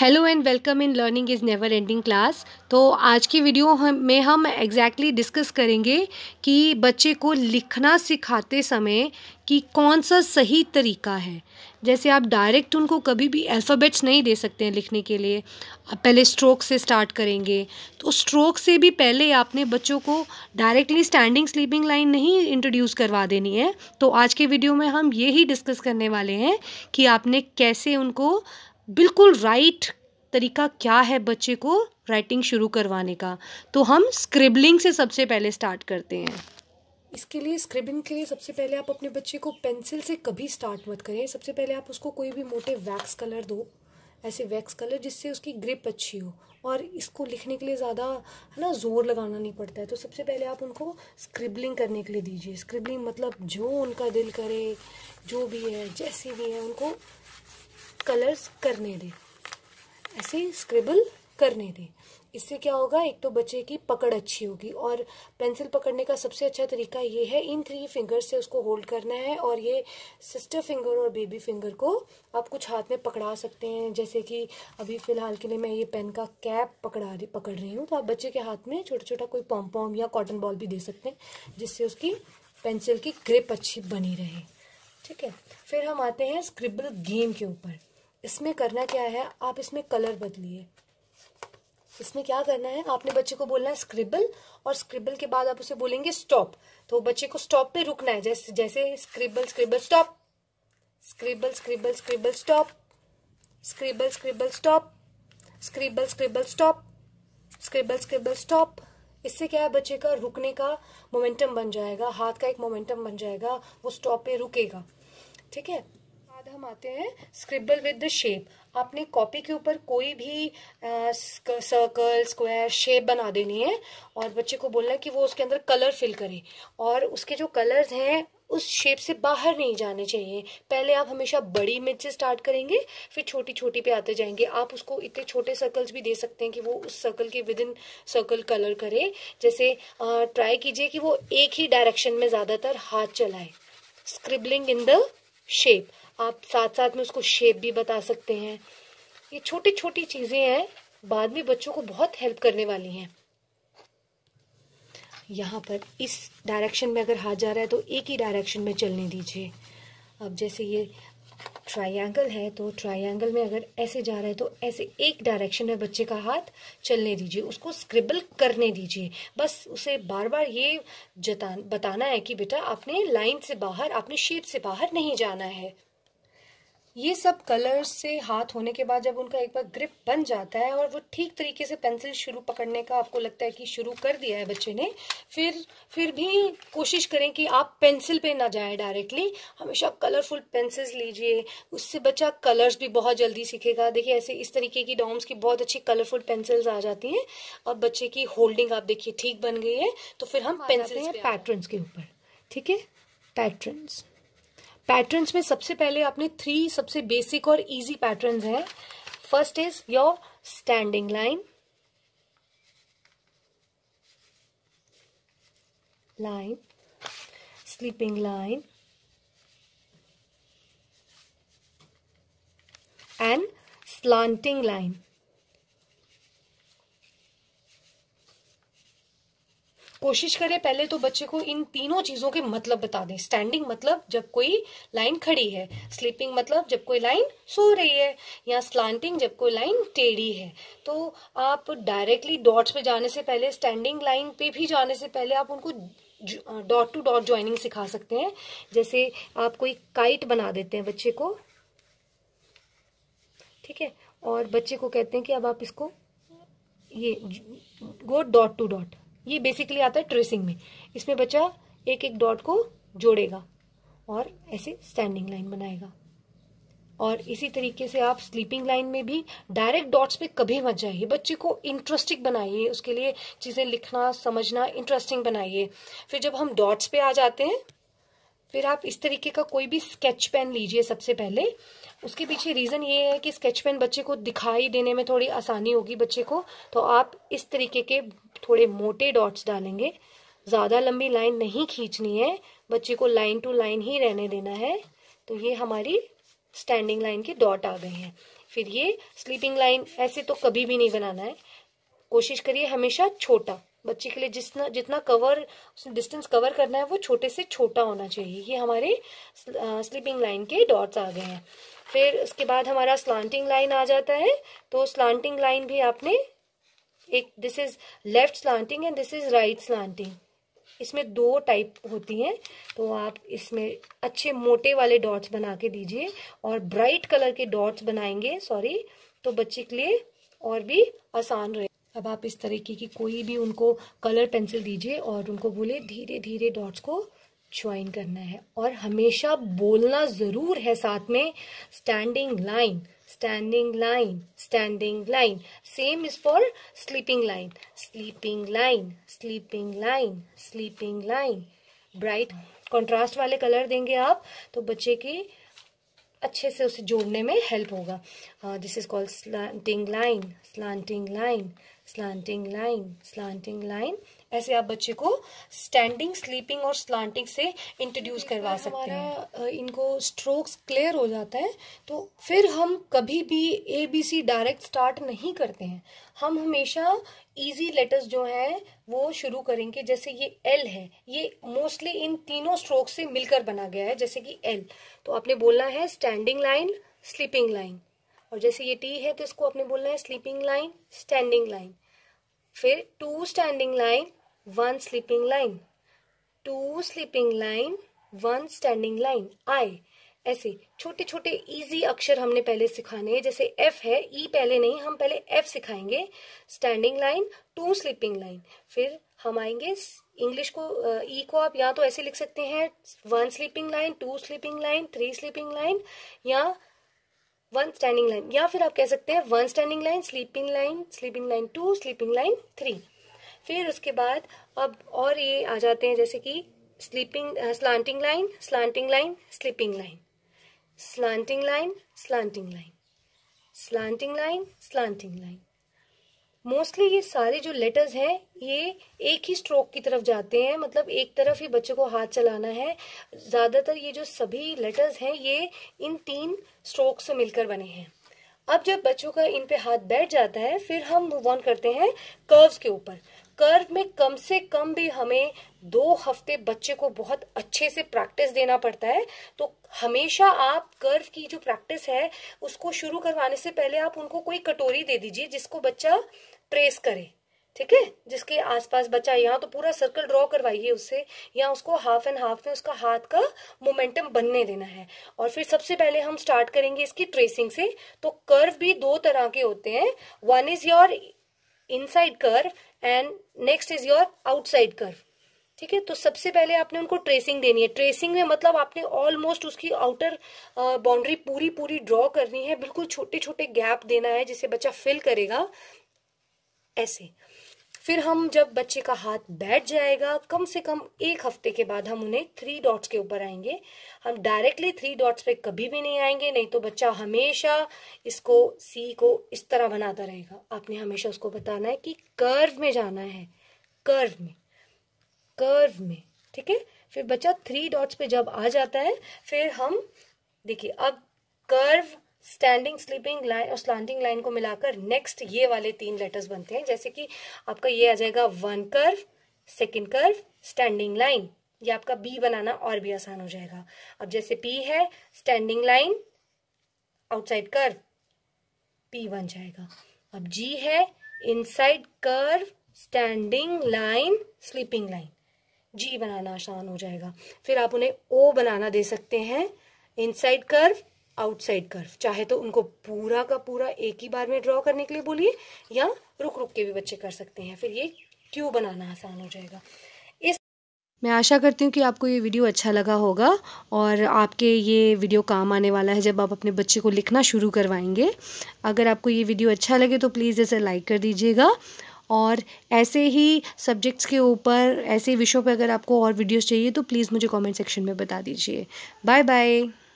hello and welcome in learning is never ending class तो आज की वीडियो हम में हम एग्जैक्टली exactly डिस्कस करेंगे कि बच्चे को लिखना सिखाते समय कि कौन सा सही तरीका है जैसे आप डायरेक्ट उनको कभी भी अल्फ़ाबेट्स नहीं दे सकते हैं लिखने के लिए आप पहले स्ट्रोक से स्टार्ट करेंगे तो स्ट्रोक से भी पहले आपने बच्चों को डायरेक्टली स्टैंडिंग स्लीपिंग लाइन नहीं इंट्रोड्यूस करवा देनी है तो आज के वीडियो में हम यही डिस्कस करने वाले हैं कि आपने कैसे उनको बिल्कुल राइट तरीका क्या है बच्चे को राइटिंग शुरू करवाने का तो हम स्क्रिबलिंग से सबसे पहले स्टार्ट करते हैं इसके लिए स्क्रिबिंग के लिए सबसे पहले आप अपने बच्चे को पेंसिल से कभी स्टार्ट मत करें सबसे पहले आप उसको कोई भी मोटे वैक्स कलर दो ऐसे वैक्स कलर जिससे उसकी ग्रिप अच्छी हो और इसको लिखने के लिए ज़्यादा है ना जोर लगाना नहीं पड़ता है तो सबसे पहले आप उनको स्क्रिबलिंग करने के लिए दीजिए स्क्रिबलिंग मतलब जो उनका दिल करे जो भी है जैसे भी है उनको कलर्स करने दें ऐसे स्क्रिबल करने दें इससे क्या होगा एक तो बच्चे की पकड़ अच्छी होगी और पेंसिल पकड़ने का सबसे अच्छा तरीका ये है इन थ्री फिंगर्स से उसको होल्ड करना है और ये सिस्टर फिंगर और बेबी फिंगर को आप कुछ हाथ में पकड़ा सकते हैं जैसे कि अभी फ़िलहाल के लिए मैं ये पेन का कैप पकड़ा रही पकड़ रही हूँ तो आप बच्चे के हाथ में छोटा छोटा कोई पॉम पॉम या कॉटन बॉल भी दे सकते हैं जिससे उसकी पेंसिल की ग्रिप अच्छी बनी रहे ठीक है फिर हम आते हैं स्क्रिबल गेम के ऊपर इसमें करना क्या है आप इसमें कलर बदलिए इसमें क्या करना है आपने बच्चे को बोलना है स्क्रिबल और स्क्रिबल के बाद आप उसे बोलेंगे स्टॉप तो बच्चे को स्टॉप पे रुकना है जैसे जैसे scribble scribble stop scribble scribble scribble stop scribble scribble stop scribble scribble stop scribble scribble stop इससे क्या है बच्चे का रुकने का मोमेंटम बन जाएगा हाथ का एक मोमेंटम बन जाएगा वो स्टॉप पे रुकेगा ठीक है हम आते हैं स्क्रिबल विद द शेप आपने कॉपी के ऊपर कोई भी सर्कल स्क्वायर शेप बना देनी है और बच्चे को बोलना है कि वो उसके अंदर कलर फिल करे और उसके जो कलर्स हैं उस शेप से बाहर नहीं जाने चाहिए पहले आप हमेशा बड़ी इमेज से स्टार्ट करेंगे फिर छोटी छोटी पे आते जाएंगे आप उसको इतने छोटे सर्कल्स भी दे सकते हैं कि वो उस सर्कल के विद इन सर्कल कलर करे जैसे ट्राई कीजिए कि वो एक ही डायरेक्शन में ज़्यादातर हाथ चलाए स्क्रिबलिंग इन द शेप आप साथ साथ में उसको शेप भी बता सकते हैं ये छोटी छोटी चीज़ें हैं बाद में बच्चों को बहुत हेल्प करने वाली हैं यहाँ पर इस डायरेक्शन में अगर हाथ जा रहा है तो एक ही डायरेक्शन में चलने दीजिए अब जैसे ये ट्रायंगल है तो ट्रायंगल में अगर ऐसे जा रहा है तो ऐसे एक डायरेक्शन में बच्चे का हाथ चलने दीजिए उसको स्क्रिबल करने दीजिए बस उसे बार बार ये जता बताना है कि बेटा आपने लाइन से बाहर आपने शेप से बाहर नहीं जाना है ये सब कलर से हाथ होने के बाद जब उनका एक बार ग्रिप बन जाता है और वो ठीक तरीके से पेंसिल शुरू पकड़ने का आपको लगता है कि शुरू कर दिया है बच्चे ने फिर फिर भी कोशिश करें कि आप पेंसिल पे ना जाएं डायरेक्टली हमेशा कलरफुल पेंसिल्स लीजिए उससे बच्चा कलर्स भी बहुत जल्दी सीखेगा देखिए ऐसे इस तरीके की डॉम्स की बहुत अच्छी कलरफुल पेंसिल्स आ जाती हैं अब बच्चे की होल्डिंग आप देखिए ठीक बन गई है तो फिर हम पेंसिल पैटर्न के ऊपर ठीक है पैटर्न्स पैटर्न्स में सबसे पहले आपने थ्री सबसे बेसिक और इजी पैटर्न्स हैं first is your standing line line sleeping line and slanting line कोशिश करें पहले तो बच्चे को इन तीनों चीजों के मतलब बता दें स्टैंडिंग मतलब जब कोई लाइन खड़ी है स्लीपिंग मतलब जब कोई लाइन सो रही है या स्लांटिंग जब कोई लाइन टेढ़ी है तो आप डायरेक्टली डॉट्स पे जाने से पहले स्टैंडिंग लाइन पे भी जाने से पहले आप उनको डॉट टू डॉट ज्वाइनिंग सिखा सकते हैं जैसे आप कोई काइट बना देते हैं बच्चे को ठीक है और बच्चे को कहते हैं कि अब आप इसको ये गो डॉट टू डॉट ये बेसिकली आता है ट्रेसिंग में इसमें बच्चा एक एक डॉट को जोड़ेगा और ऐसे स्टैंडिंग लाइन बनाएगा और इसी तरीके से आप स्लीपिंग लाइन में भी डायरेक्ट डॉट्स पे कभी मत जाइए बच्चे को इंटरेस्टिंग बनाइए उसके लिए चीज़ें लिखना समझना इंटरेस्टिंग बनाइए फिर जब हम डॉट्स पे आ जाते हैं फिर आप इस तरीके का कोई भी स्केच पेन लीजिए सबसे पहले उसके पीछे रीज़न ये है कि स्केच पेन बच्चे को दिखाई देने में थोड़ी आसानी होगी बच्चे को तो आप इस तरीके के थोड़े मोटे डॉट्स डालेंगे ज़्यादा लंबी लाइन नहीं खींचनी है बच्चे को लाइन टू लाइन ही रहने देना है तो ये हमारी स्टैंडिंग लाइन के डॉट आ गए हैं फिर ये स्लीपिंग लाइन ऐसे तो कभी भी नहीं बनाना है कोशिश करिए हमेशा छोटा बच्चे के लिए जितना जितना कवर डिस्टेंस कवर करना है वो छोटे से छोटा होना चाहिए ये हमारे स्लीपिंग लाइन के डॉट्स आ गए हैं फिर उसके बाद हमारा स्लांटिंग लाइन आ जाता है तो स्लांटिंग लाइन भी आपने एक this is left slanting and this is right slanting इसमें दो टाइप होती हैं तो आप इसमें अच्छे मोटे वाले डॉट्स बना के दीजिए और ब्राइट कलर के डॉट्स बनाएंगे सॉरी तो बच्चे के लिए और भी आसान रहे अब आप इस तरीके की कोई भी उनको कलर पेंसिल दीजिए और उनको बोले धीरे धीरे डॉट्स को ज्वाइन करना है और हमेशा बोलना ज़रूर है साथ में standing line standing line standing line same is for sleeping line sleeping line sleeping line sleeping line bright contrast वाले कलर देंगे आप तो बच्चे की अच्छे से उसे जोड़ने में हेल्प होगा this is called slanting line slanting line slanting line slanting line ऐसे आप बच्चे को स्टैंडिंग स्लीपिंग और स्लांटिंग से इंट्रोड्यूस करवा सकते हैं इनको स्ट्रोक्स क्लियर हो जाता है तो फिर हम कभी भी A B C direct start नहीं करते हैं हम हमेशा इजी लेटर्स जो हैं वो शुरू करेंगे जैसे ये एल है ये मोस्टली इन तीनों स्ट्रोक से मिलकर बना गया है जैसे कि एल तो आपने बोलना है स्टैंडिंग लाइन स्लीपिंग लाइन और जैसे ये टी है तो इसको आपने बोलना है स्लीपिंग लाइन स्टैंडिंग लाइन फिर two standing line one sleeping line two sleeping line one standing line I ऐसे छोटे छोटे इजी अक्षर हमने पहले सिखाने हैं जैसे एफ है ई e पहले नहीं हम पहले एफ सिखाएंगे standing line two sleeping line फिर हम आएंगे इंग्लिश को ई uh, e को आप या तो ऐसे लिख सकते हैं one sleeping line two sleeping line three sleeping line या वन स्टैंडिंग लाइन या फिर आप कह सकते हैं one standing line sleeping line sleeping line two sleeping line three फिर उसके बाद अब और ये आ जाते हैं जैसे कि sleeping slanting line slanting line sleeping line slanting line slanting line slanting line slanting line mostly ये सारे जो लेटर्स हैं ये एक ही स्ट्रोक की तरफ जाते हैं मतलब एक तरफ ही बच्चे को हाथ चलाना है ज़्यादातर ये जो सभी लेटर्स हैं ये इन तीन स्ट्रोक से मिलकर बने हैं अब जब बच्चों का इन पे हाथ बैठ जाता है फिर हम मूव ऑन करते हैं कर्व्स के ऊपर कर्व में कम से कम भी हमें दो हफ्ते बच्चे को बहुत अच्छे से प्रैक्टिस देना पड़ता है तो हमेशा आप कर्व की जो प्रैक्टिस है उसको शुरू करवाने से पहले आप उनको कोई कटोरी दे दीजिए जिसको बच्चा ट्रेस करें ठीक है जिसके आसपास बचा यहाँ तो पूरा सर्कल ड्रॉ करवाइए उससे या उसको हाफ एंड हाफ में उसका हाथ का मोमेंटम बनने देना है और फिर सबसे पहले हम स्टार्ट करेंगे इसकी ट्रेसिंग से तो कर्व भी दो तरह के होते हैं one is your inside curve and next is your outside curve ठीक है तो सबसे पहले आपने उनको ट्रेसिंग देनी है ट्रेसिंग में मतलब आपने ऑलमोस्ट उसकी आउटर बाउंड्री पूरी पूरी ड्रॉ करनी है बिल्कुल छोटे छोटे गैप देना है जिसे बच्चा फिल करेगा ऐसे फिर हम जब बच्चे का हाथ बैठ जाएगा कम से कम एक हफ्ते के बाद हम उन्हें थ्री डॉट्स के ऊपर आएंगे हम डायरेक्टली थ्री डॉट्स पे कभी भी नहीं आएंगे नहीं तो बच्चा हमेशा इसको सी को इस तरह बनाता रहेगा आपने हमेशा उसको बताना है कि कर्व में जाना है कर्व में कर्व में ठीक है फिर बच्चा थ्री डॉट्स पे जब आ जाता है फिर हम देखिए अब कर्व स्टैंडिंग स्लीपिंग लाइन और स्लांटिंग लाइन को मिलाकर नेक्स्ट ये वाले तीन लेटर्स बनते हैं जैसे कि आपका ये आ जाएगा one curve second curve standing line ये आपका बी बनाना और भी आसान हो जाएगा अब जैसे पी है standing line outside curve P बन जाएगा अब जी है inside curve standing line sleeping line G बनाना आसान हो जाएगा फिर आप उन्हें ओ बनाना दे सकते हैं इनसाइड कर्व आउटसाइड कर्व चाहे तो उनको पूरा का पूरा एक ही बार में ड्रॉ करने के लिए बोलिए या रुक रुक के भी बच्चे कर सकते हैं फिर ये क्यों बनाना आसान हो जाएगा इस मैं आशा करती हूँ कि आपको ये वीडियो अच्छा लगा होगा और आपके ये वीडियो काम आने वाला है जब आप अपने बच्चे को लिखना शुरू करवाएंगे अगर आपको ये वीडियो अच्छा लगे तो प्लीज़ इसे लाइक कर दीजिएगा और ऐसे ही सब्जेक्ट्स के ऊपर ऐसे विषयों पर अगर आपको और वीडियोस चाहिए तो प्लीज़ मुझे कमेंट सेक्शन में बता दीजिए बाय बाय